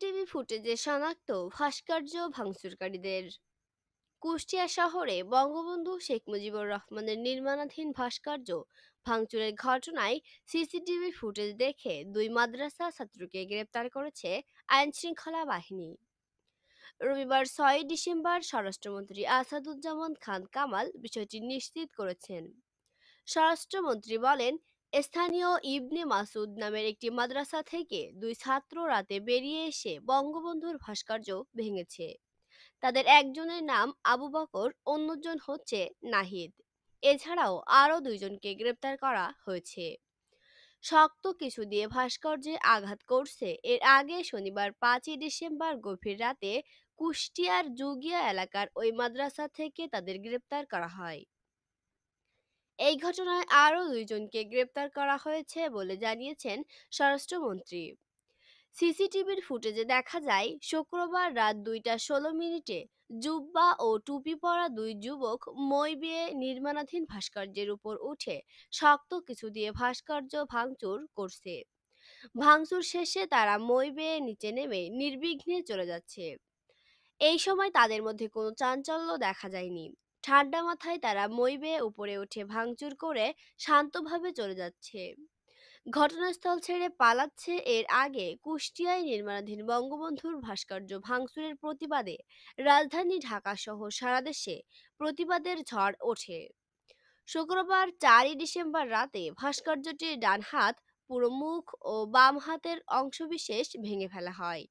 CCTV ফুটেজে শনাক্ত ভাস্কর্য ভাঙচুরকারীদের কুষ্টিয়া শহরে বঙ্গবন্ধু শেখ মুজিবুর রহমানের নির্মাণাধীন ভাস্কর্য ভাঙচুরের ঘটনায় সিসিটিভি ফুটেজ দেখে দুই মাদ্রাসা ছাত্রকে গ্রেপ্তার করেছে আইন শৃঙ্খলা বাহিনী রবিবার ছয় ডিসেম্বর স্বরাষ্ট্রমন্ত্রী আসাদুজ্জামান খান কামাল বিষয়টি নিশ্চিত করেছেন স্বরাষ্ট্রমন্ত্রী বলেন স্থানীয় ইবনে মাসুদ নামের একটি মাদ্রাসা থেকে দুই ছাত্র রাতে বেরিয়ে এসে বঙ্গবন্ধুর ভাস্কর্য ভেঙেছে তাদের একজনের নাম আবু বকর অন্যজন হচ্ছে নাহিদ এছাড়াও আরও দুইজনকে গ্রেপ্তার করা হয়েছে শক্ত কিছু দিয়ে ভাস্কর্যে আঘাত করছে এর আগে শনিবার পাঁচই ডিসেম্বর গভীর রাতে কুষ্টিয়ার জুগিয়া এলাকার ওই মাদ্রাসা থেকে তাদের গ্রেপ্তার করা হয় এই ঘটনায় আরও দুইজনকে গ্রেপ্তার করা হয়েছে বলে জানিয়েছেন স্বরাষ্ট্রমন্ত্রী সিসিটিভির ফুটেজে দেখা যায় শুক্রবার রাত দুইটা ষোলো মিনিটে জুব্বা ও টুপি পরা দুই যুবক মই বিয়ে নির্মাণাধীন ভাস্কর্যের উপর উঠে শক্ত কিছু দিয়ে ভাস্কর্য ভাঙচুর করছে ভাঙচুর শেষে তারা মই বেয়ে নিচে নেমে নির্বিঘ্নে চলে যাচ্ছে এই সময় তাদের মধ্যে কোনো চাঞ্চল্য দেখা যায়নি ঠান্ডা মাথায় তারা মই উপরে উঠে ভাঙচুর করে শান্তভাবে চলে যাচ্ছে ঘটনাস্থল ছেড়ে পালাচ্ছে এর আগে কুষ্টিয়ায় নির্মাণাধীন বঙ্গবন্ধুর ভাস্কর্য ভাঙচুরের প্রতিবাদে রাজধানী ঢাকাসহ সারা দেশে প্রতিবাদের ঝড় ওঠে শুক্রবার চারই ডিসেম্বর রাতে ভাস্কর্যটির ডান হাত পুরো মুখ ও বাম হাতের অংশবিশেষ ভেঙে ফেলা হয়